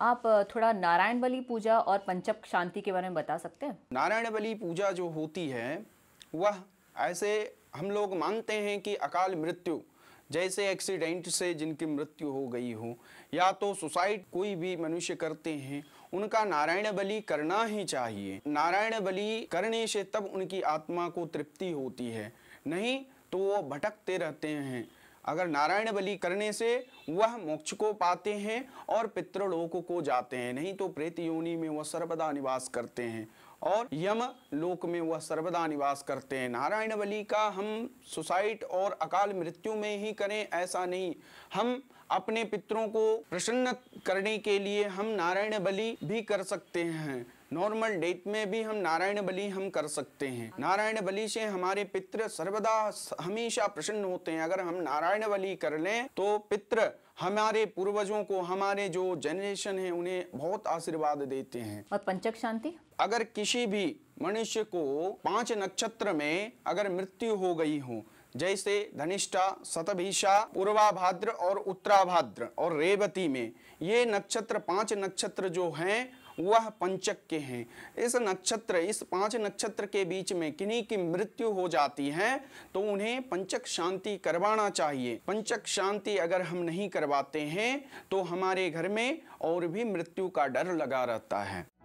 आप थोड़ा नारायण बली पूजा और पंचक शांति के बारे में बता सकते हैं नारायण बली पूजा जो होती है वह ऐसे हम लोग मानते हैं कि अकाल मृत्यु जैसे एक्सीडेंट से जिनकी मृत्यु हो गई हो या तो सुसाइड कोई भी मनुष्य करते हैं उनका नारायण बलि करना ही चाहिए नारायण बलि करने से तब उनकी आत्मा को तृप्ति होती है नहीं तो वो भटकते रहते हैं अगर नारायण बलि करने से वह मोक्ष को पाते हैं और पितृलोक को जाते हैं नहीं तो प्रेत योनि में वह सर्वदा निवास करते हैं और यम लोक में वह सर्वदा निवास करते हैं नारायण बलि का हम सुसाइट और अकाल मृत्यु में ही करें ऐसा नहीं हम अपने पितरों को प्रसन्न करने के लिए हम नारायण बलि भी कर सकते हैं नॉर्मल डेट में भी हम नारायण बलि हम कर सकते हैं नारायण बलि से हमारे पित्र सर्वदा हमेशा प्रसन्न होते हैं अगर हम नारायण बलि कर लें तो पित्र हमारे पूर्वजों को हमारे जो जनरेशन है उन्हें बहुत आशीर्वाद देते हैं और पंचक शांति अगर किसी भी मनुष्य को पांच नक्षत्र में अगर मृत्यु हो गई हो जैसे धनिष्ठा सतभिषा पूर्वाभाद्र और उत्तराभाद्र और रेवती में ये नक्षत्र पांच नक्षत्र जो हैं वह पंचक के हैं इस नक्षत्र इस पांच नक्षत्र के बीच में किन्हीं की मृत्यु हो जाती है तो उन्हें पंचक शांति करवाना चाहिए पंचक शांति अगर हम नहीं करवाते हैं तो हमारे घर में और भी मृत्यु का डर लगा रहता है